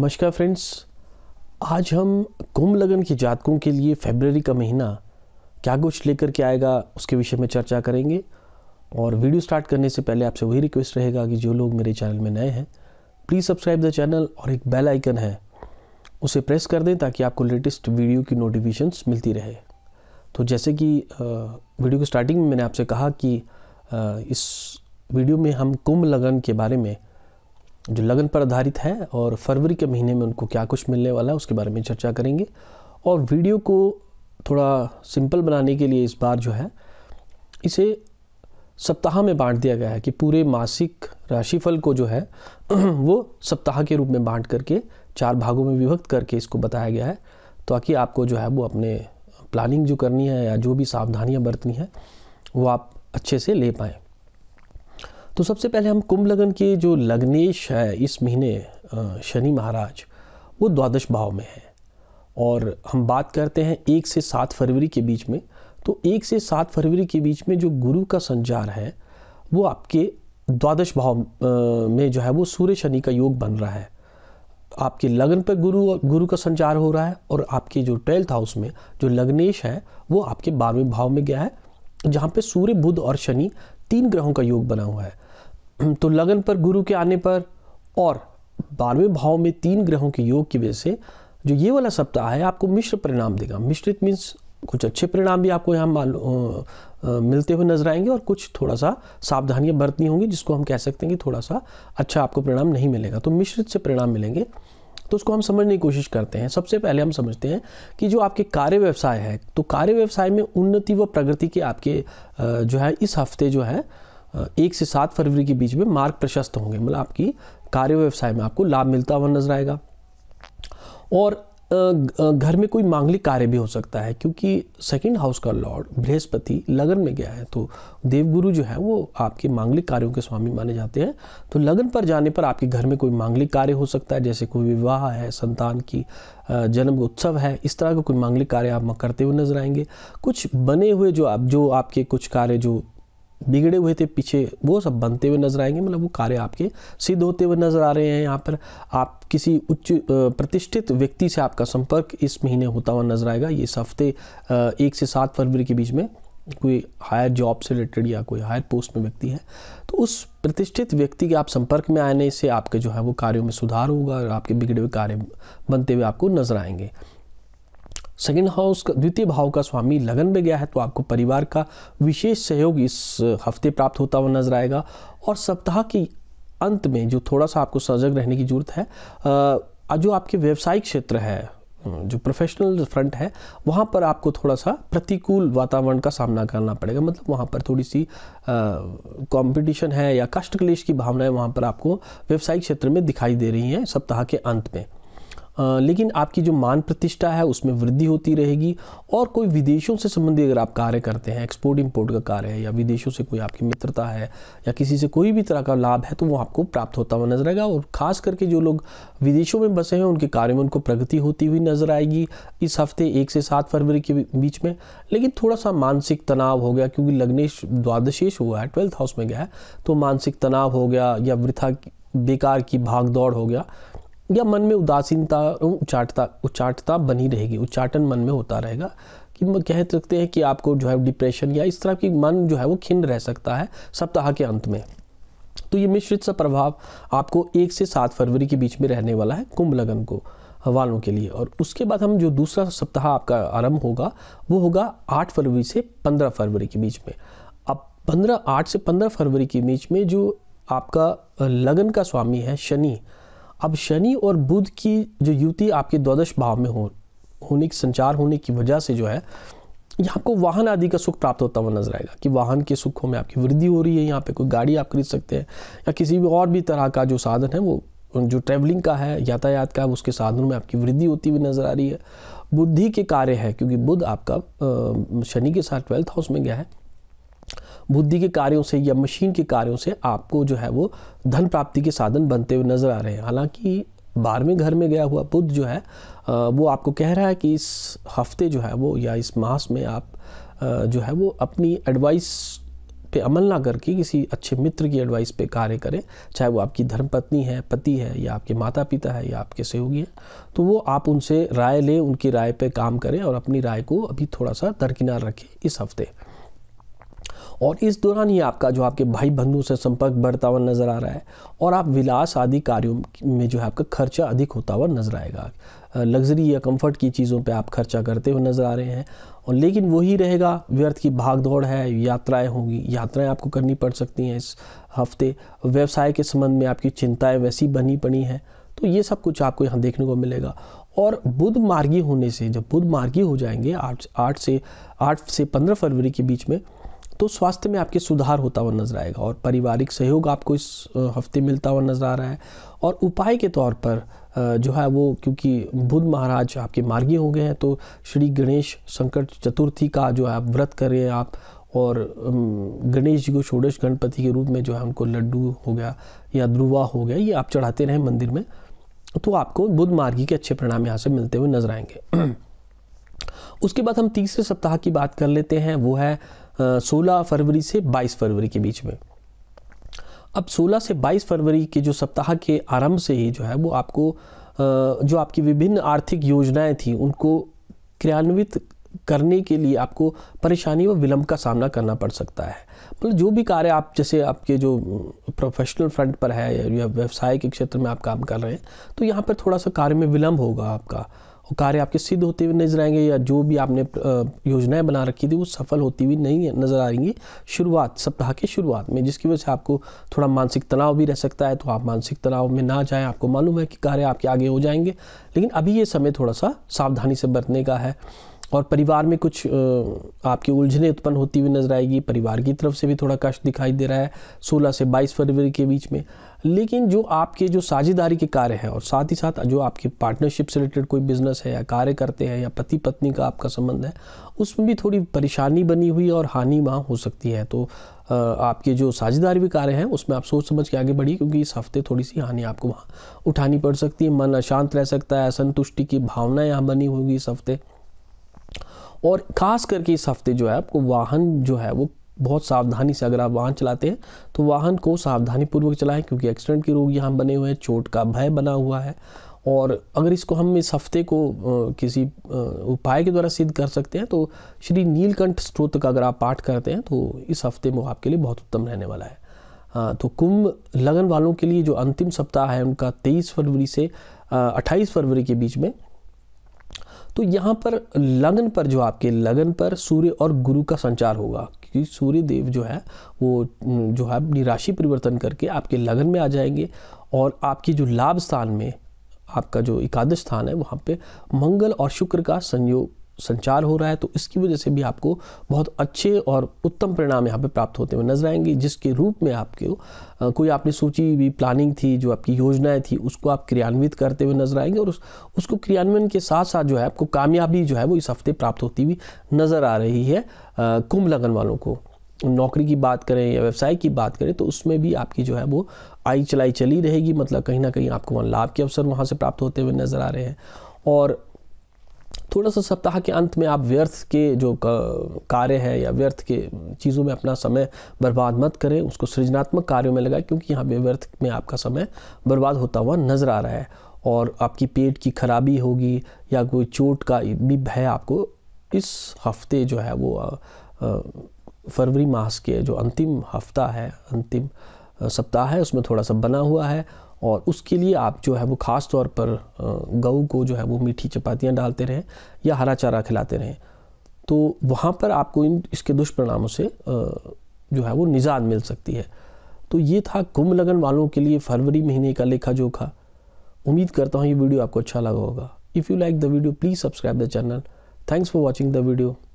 नमस्कार फ्रेंड्स आज हम कुंभ लगन के जातकों के लिए फेबररी का महीना क्या कुछ लेकर के आएगा उसके विषय में चर्चा करेंगे और वीडियो स्टार्ट करने से पहले आपसे वही रिक्वेस्ट रहेगा कि जो लोग मेरे चैनल में नए हैं प्लीज़ सब्सक्राइब द चैनल और एक बेल आइकन है उसे प्रेस कर दें ताकि आपको लेटेस्ट वीडियो की नोटिफिकेशन मिलती रहे तो जैसे कि वीडियो की स्टार्टिंग में मैंने आपसे कहा कि इस वीडियो में हम कुंभ लगन के बारे में जो लगन पर आधारित है और फरवरी के महीने में उनको क्या कुछ मिलने वाला है उसके बारे में चर्चा करेंगे और वीडियो को थोड़ा सिंपल बनाने के लिए इस बार जो है इसे सप्ताह में बांट दिया गया है कि पूरे मासिक राशिफल को जो है वो सप्ताह के रूप में बांट करके चार भागों में विभक्त करके इसको बताया गया है ताकि आपको जो है वो अपने प्लानिंग जो करनी है या जो भी सावधानियाँ बरतनी है वो आप अच्छे से ले पाएँ तो सबसे पहले हम कुंभ लगन के जो लग्नेश है इस महीने शनि महाराज वो द्वादश भाव में है और हम बात करते हैं एक से सात फरवरी के बीच में तो एक से सात फरवरी के बीच में जो गुरु का संचार है वो आपके द्वादश भाव में जो है वो सूर्य शनि का योग बन रहा है आपके लगन पर गुरु गुरु का संचार हो रहा है और आपके जो ट्वेल्थ हाउस में जो लग्नेश है वो आपके बारहवें भाव में गया है जहाँ पे सूर्य बुध और शनि तीन ग्रहों का योग बना हुआ है तो लगन पर गुरु के आने पर और बारहवें भाव में तीन ग्रहों के योग की वजह से जो ये वाला सप्ताह है आपको मिश्र परिणाम देगा मिश्रित मीन्स कुछ अच्छे परिणाम भी आपको यहाँ मिलते हुए नजर आएंगे और कुछ थोड़ा सा सावधानियाँ बरतनी होंगी जिसको हम कह सकते हैं कि थोड़ा सा अच्छा आपको परिणाम नहीं मिलेगा तो मिश्रित से परिणाम मिलेंगे तो उसको हम समझने की कोशिश करते हैं सबसे पहले हम समझते हैं कि जो आपके कार्य व्यवसाय है तो कार्य व्यवसाय में उन्नति व प्रगति के आपके जो है इस हफ्ते जो है एक से सात फरवरी के बीच में मार्ग प्रशस्त होंगे मतलब आपकी कार्य व्यवसाय में आपको लाभ मिलता हुआ नजर आएगा और घर में कोई मांगलिक कार्य भी हो सकता है क्योंकि सेकंड हाउस का लॉर्ड बृहस्पति लगन में गया है तो देवगुरु जो है वो आपके मांगलिक कार्यों के स्वामी माने जाते हैं तो लगन पर जाने पर आपके घर में कोई मांगलिक कार्य हो सकता है जैसे कोई विवाह है संतान की जन्म उत्सव है इस तरह का कोई मांगलिक कार्य आप करते हुए नजर आएंगे कुछ बने हुए जो आप जो आपके कुछ कार्य जो बिगड़े हुए थे पीछे वो सब बनते हुए नजर आएंगे मतलब वो कार्य आपके सिद्ध होते हुए नजर आ रहे हैं यहाँ पर आप किसी उच्च प्रतिष्ठित व्यक्ति से आपका संपर्क इस महीने होता हुआ नजर आएगा ये इस हफ्ते एक से सात फरवरी के बीच में कोई हायर जॉब से रिलेटेड या कोई हायर पोस्ट में व्यक्ति है तो उस प्रतिष्ठित व्यक्ति के आप संपर्क में आने से आपके जो है वो कार्यों में सुधार होगा और आपके बिगड़े हुए कार्य बनते हुए आपको नजर आएंगे सेकेंड हाउस का द्वितीय भाव का स्वामी लगन में गया है तो आपको परिवार का विशेष सहयोग इस हफ्ते प्राप्त होता हुआ नजर आएगा और सप्ताह की अंत में जो थोड़ा सा आपको सजग रहने की जरूरत है जो आपके व्यवसायिक क्षेत्र है जो प्रोफेशनल फ्रंट है वहाँ पर आपको थोड़ा सा प्रतिकूल वातावरण का सामना करना पड़ेगा मतलब वहाँ पर थोड़ी सी कंपटीशन है या कष्ट क्लेश की भावनाएं वहाँ पर आपको व्यवसायिक क्षेत्र में दिखाई दे रही हैं सप्ताह के अंत में लेकिन आपकी जो मान प्रतिष्ठा है उसमें वृद्धि होती रहेगी और कोई विदेशों से संबंधित अगर आप कार्य करते हैं एक्सपोर्ट इम्पोर्ट का कार्य है या विदेशों से कोई आपकी मित्रता है या किसी से कोई भी तरह का लाभ है तो वो आपको प्राप्त होता हुआ नजर आएगा और ख़ास करके जो लोग विदेशों में बसे हैं उनके कार्य में उनको प्रगति होती हुई नजर आएगी इस हफ्ते एक से सात फरवरी के बीच में लेकिन थोड़ा सा मानसिक तनाव हो गया क्योंकि लग्नेश द्वादशेष हुआ है ट्वेल्थ हाउस में गया है तो मानसिक तनाव हो गया या वृथा बेकार की भाग दौड़ हो गया या मन में उदासीनता उच्चाटता उच्चाटता बनी रहेगी उच्चाटन मन में होता रहेगा कि कह सकते हैं कि आपको जो है डिप्रेशन या इस तरह की मन जो है वो खिन्न रह सकता है सप्ताह के अंत में तो ये मिश्रित सा प्रभाव आपको एक से सात फरवरी के बीच में रहने वाला है कुंभ लगन को वालों के लिए और उसके बाद हम जो दूसरा सप्ताह आपका आरंभ होगा वो होगा आठ फरवरी से पंद्रह फरवरी के बीच में अब पंद्रह आठ से पंद्रह फरवरी के बीच में जो आपका लगन का स्वामी है शनि अब शनि और बुध की जो युति आपके द्वादश भाव में हो होने की संचार होने की वजह से जो है यहाँ आपको वाहन आदि का सुख प्राप्त होता हुआ नजर आएगा कि वाहन के सुखों में आपकी वृद्धि हो रही है यहाँ पे कोई गाड़ी आप खरीद सकते हैं या किसी भी और भी तरह का जो साधन है वो जो ट्रैवलिंग का है यातायात का है उसके साधनों में आपकी वृद्धि होती हुई नजर आ रही है बुद्धि के कार्य है क्योंकि बुद्ध आपका शनि के साथ ट्वेल्थ हाउस में गया है बुद्धि के कार्यों से या मशीन के कार्यों से आपको जो है वो धन प्राप्ति के साधन बनते हुए नज़र आ रहे हैं हालांकि बारहवें घर में गया हुआ बुद्ध जो है वो आपको कह रहा है कि इस हफ्ते जो है वो या इस मास में आप जो है वो अपनी एडवाइस पे अमल ना करके किसी अच्छे मित्र की एडवाइस पे कार्य करें चाहे वो आपकी धर्मपत्नी है पति है या आपके माता पिता है या आपके सहयोगी हैं तो वो आप उनसे राय लें उनकी राय पे काम करें और अपनी राय को अभी थोड़ा सा दरकिनार रखें इस हफ्ते और इस दौरान ही आपका जो आपके भाई बंधु से संपर्क बढ़ता हुआ नज़र आ रहा है और आप विलास आदि कार्यों में जो है आपका खर्चा अधिक होता हुआ नज़र आएगा लग्जरी या कंफर्ट की चीज़ों पे आप खर्चा करते हुए नज़र आ रहे हैं और लेकिन वही रहेगा व्यर्थ की भाग दौड़ है यात्राएं होंगी यात्राएं आपको करनी पड़ सकती हैं इस हफ्ते व्यवसाय के संबंध में आपकी चिंताएं वैसी बनी पड़ी हैं तो ये सब कुछ आपको यहाँ देखने को मिलेगा और बुध मार्गी होने से जब बुध मार्गी हो जाएंगे आठ आठ से आठ से पंद्रह फरवरी के बीच में तो स्वास्थ्य में आपके सुधार होता हुआ नजर आएगा और पारिवारिक सहयोग आपको इस हफ्ते मिलता हुआ नजर आ रहा है और उपाय के तौर पर जो है वो क्योंकि बुद्ध महाराज आपके मार्गी हो गए हैं तो श्री गणेश संकट चतुर्थी का जो है आप व्रत करें आप और गणेश जी को षोडश गणपति के रूप में जो है उनको लड्डू हो गया या ध्रुवा हो गया ये आप चढ़ाते रहें मंदिर में तो आपको बुद्ध मार्गी के अच्छे परिणाम यहाँ से मिलते हुए नजर आएंगे उसके बाद हम तीसरे सप्ताह की बात कर लेते हैं वो है सोलह फरवरी से बाईस फरवरी के बीच में अब 16 से 22 फरवरी के जो सप्ताह के आरंभ से ही जो है वो आपको जो आपकी विभिन्न आर्थिक योजनाएं थी उनको क्रियान्वित करने के लिए आपको परेशानी व विलंब का सामना करना पड़ सकता है मतलब जो भी कार्य आप जैसे आपके जो प्रोफेशनल फ्रंट पर है या व्यवसाय के क्षेत्र में आप काम कर रहे हैं तो यहाँ पर थोड़ा सा कार्य में विलंब होगा आपका कार्य आपके सिद्ध होते हुए नजर आएंगे या जो भी आपने योजनाएं बना रखी थी वो सफल होती हुई नहीं नज़र आएंगी शुरुआत सप्ताह की शुरुआत में जिसकी वजह से आपको थोड़ा मानसिक तनाव भी रह सकता है तो आप मानसिक तनाव में ना जाएं आपको मालूम है कि कार्य आपके आगे हो जाएंगे लेकिन अभी ये समय थोड़ा सा सावधानी से बरतने का है और परिवार में कुछ आपकी उलझने उत्पन्न होती हुई नजर आएगी परिवार की तरफ से भी थोड़ा कष्ट दिखाई दे रहा है 16 से 22 फरवरी के बीच में लेकिन जो आपके जो साझेदारी के कार्य हैं और साथ ही साथ जो आपके पार्टनरशिप से रिलेटेड कोई बिजनेस है या कार्य करते हैं या पति पत्नी का आपका संबंध है उसमें भी थोड़ी परेशानी बनी हुई और हानि वहाँ हो सकती है तो आपके जो साझेदारी भी कार्य हैं उसमें आप सोच समझ के आगे बढ़िए क्योंकि इस हफ्ते थोड़ी सी हानि आपको वहाँ उठानी पड़ सकती है मन अशांत रह सकता है असंतुष्टि की भावना यहाँ बनी होगी इस हफ्ते और ख़ास करके इस हफ्ते जो है आपको वाहन जो है वो बहुत सावधानी से अगर आप वाहन चलाते हैं तो वाहन को सावधानी पूर्वक चलाएं क्योंकि एक्सीडेंट के रोग यहाँ बने हुए हैं चोट का भय बना हुआ है और अगर इसको हम इस हफ्ते को किसी उपाय के द्वारा सिद्ध कर सकते हैं तो श्री नीलकंठ स्त्रोत का अगर आप पाठ करते हैं तो इस हफ्ते में आपके लिए बहुत उत्तम रहने वाला है तो कुंभ लगन वालों के लिए जो अंतिम सप्ताह है उनका 23 फरवरी से 28 फरवरी के बीच में तो यहाँ पर लगन पर जो आपके लगन पर सूर्य और गुरु का संचार होगा क्योंकि सूर्य देव जो है वो जो है अपनी राशि परिवर्तन करके आपके लगन में आ जाएंगे और आपकी जो लाभ स्थान में आपका जो एकादश स्थान है वहाँ पे मंगल और शुक्र का संयोग संचार हो रहा है तो इसकी वजह से भी आपको बहुत अच्छे और उत्तम परिणाम यहाँ पे प्राप्त होते हुए नजर आएंगे जिसके रूप में आपके कोई आपने सोची हुई प्लानिंग थी जो आपकी योजनाएं थी उसको आप क्रियान्वित करते हुए नजर आएंगे और उस, उसको क्रियान्वयन के साथ साथ जो है आपको कामयाबी जो है वो इस हफ्ते प्राप्त होती हुई नज़र आ रही है कुंभ लगन वालों को नौकरी की बात करें या व्यवसाय की बात करें तो उसमें भी आपकी जो है वो आई चलाई चली रहेगी मतलब कहीं ना कहीं आपको वहाँ लाभ के अवसर वहाँ से प्राप्त होते हुए नज़र आ रहे हैं और थोड़ा सा सप्ताह के अंत में आप व्यर्थ के जो कार्य है या व्यर्थ के चीज़ों में अपना समय बर्बाद मत करें उसको सृजनात्मक कार्यों में लगाएं क्योंकि यहाँ पे व्यर्थ में आपका समय बर्बाद होता हुआ नज़र आ रहा है और आपकी पेट की खराबी होगी या कोई चोट का भी भय आपको इस हफ्ते जो है वो फरवरी मास के जो अंतिम हफ्ता है अंतिम सप्ताह है उसमें थोड़ा सा बना हुआ है और उसके लिए आप जो है वो ख़ास तौर पर गऊ को जो है वो मीठी चपातियाँ डालते रहें या हरा चारा खिलाते रहें तो वहाँ पर आपको इन इसके दुष्परिणामों से जो है वो निजात मिल सकती है तो ये था कुंभ लगन वालों के लिए फरवरी महीने का लेखा जोखा उम्मीद करता हूँ ये वीडियो आपको अच्छा लगा होगा if you like the video please subscribe the channel thanks for watching the video